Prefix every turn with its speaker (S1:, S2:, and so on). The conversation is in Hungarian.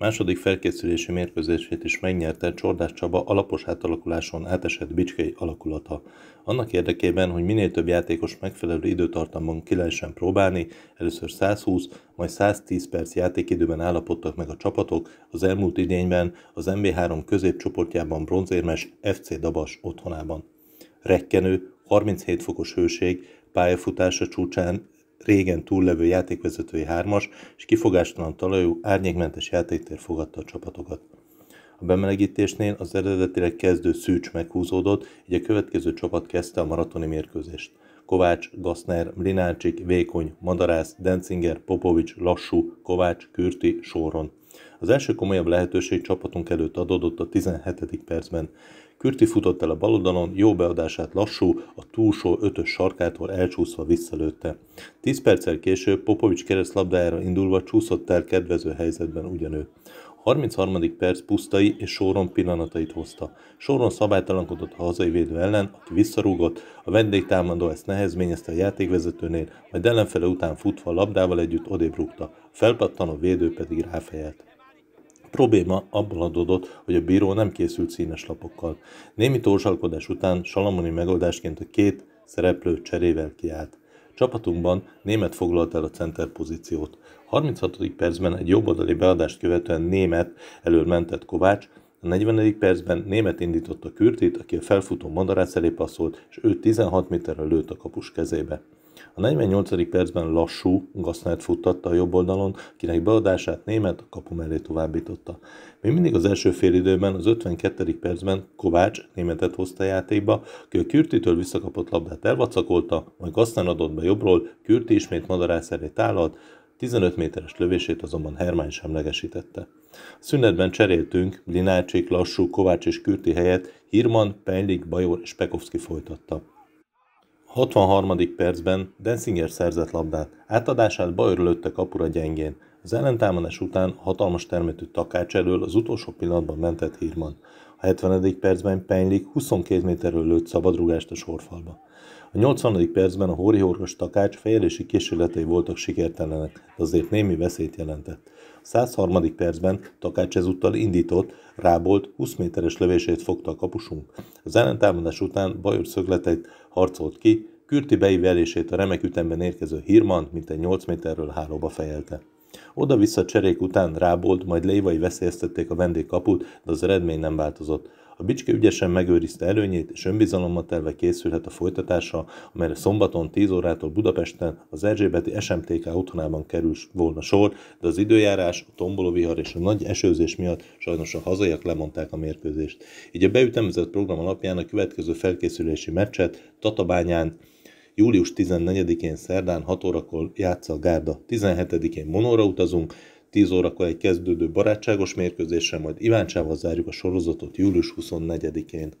S1: Második felkészülési mérkőzését is megnyerte Csordás Csaba alapos átalakuláson átesett Bicskei alakulata. Annak érdekében, hogy minél több játékos megfelelő időtartamban ki lehessen próbálni, először 120, majd 110 perc játékidőben állapodtak meg a csapatok, az elmúlt idényben az MB3 középcsoportjában bronzérmes FC Dabas otthonában. Rekkenő, 37 fokos hőség, pályafutása csúcsán régen túllevő játékvezetői hármas és kifogástalan talajú árnyékmentes játéktér fogadta a csapatokat. A bemelegítésnél az eredetileg kezdő Szűcs meghúzódott, így a következő csapat kezdte a maratoni mérkőzést. Kovács, Gaszner, Mlinácsik, Vékony, Madarász, Denzinger, Popovics, Lassú, Kovács, Kürti, Sóron. Az első komolyabb lehetőség csapatunk előtt adódott a 17. percben. Kürti futott el a baloldalon, jó beadását lassú, a túlsó ötös sarkától elcsúszva visszalőtte. Tíz perccel később Popovics keresztlabdájára indulva csúszott el kedvező helyzetben ugyanő. 33. perc pusztai és Sóron pillanatait hozta. Sóron szabálytalankodott a hazai védő ellen, aki visszarúgott, a vendégtámadó ezt nehezményezte a játékvezetőnél, majd ellenfele után futva labdával együtt odébrúgta, a felpattanó védő pedig ráfejelt probléma abból adódott, hogy a bíró nem készült színes lapokkal. Némi tórsalkodás után Salamoni megoldásként a két szereplő cserével kiállt. Csapatunkban német foglalt el a center pozíciót. 36. percben egy jobboldali beadást követően német elől mentett Kovács, a 40. percben német indította Kürtit, aki a felfutó madarát elé passzolt, és ő 16 méterre lőtt a kapus kezébe. A 48. percben lassú Gassnert futtatta a jobb oldalon, kinek beadását német a kapu mellé továbbította. Még mindig az első félidőben az 52. percben Kovács németet hozta játékba, ki a Kürtitől visszakapott labdát elvacakolta, majd Gassner adott be jobbról, Kürti ismét madarász tálalt, 15 méteres lövését azonban Hermány semlegesítette. A szünetben cseréltünk, Linácsik, Lassú, Kovács és Kürti helyett Hirman, Penlik, Bajor és Pekovski folytatta. 63. percben Densinger szerzett labdát, átadását beörülötte kapura gyengén. Az ellentámadás után hatalmas termetű takács elől az utolsó pillanatban mentett Hírman. A 70. percben Penylik 22 méterről lőtt szabadrugást a sorfalba. A 80. percben a horihorgos takács fejlési kísérletei voltak sikertelenek, de azért némi veszélyt jelentett. A 103. percben Takács ezúttal indított, rábolt, 20 méteres lövését fogta a kapusunk. Az ellentámadás után Bajor szögleteit harcolt ki, Kürti beivelését a remek ütemben érkező Hirman egy 8 méterről hálóba fejelte. Oda-vissza cserék után rábolt, majd lévai veszélyeztették a vendégkaput, de az eredmény nem változott. A Bicske ügyesen megőrizte előnyét, és önbizalommal telve készülhet a folytatása, amelyre szombaton 10 órától Budapesten az Erzsébeti SMTK otthonában kerül volna sor, de az időjárás, a tombolóvihar és a nagy esőzés miatt sajnos a hazaiak lemondták a mérkőzést. Így a beütemezett program alapján a következő felkészülési meccset Tatabányán Július 14-én szerdán 6 órakor játsza a Gárda, 17-én Monóra utazunk, 10 órakor egy kezdődő barátságos mérkőzésre, majd Iváncsával zárjuk a sorozatot július 24-én.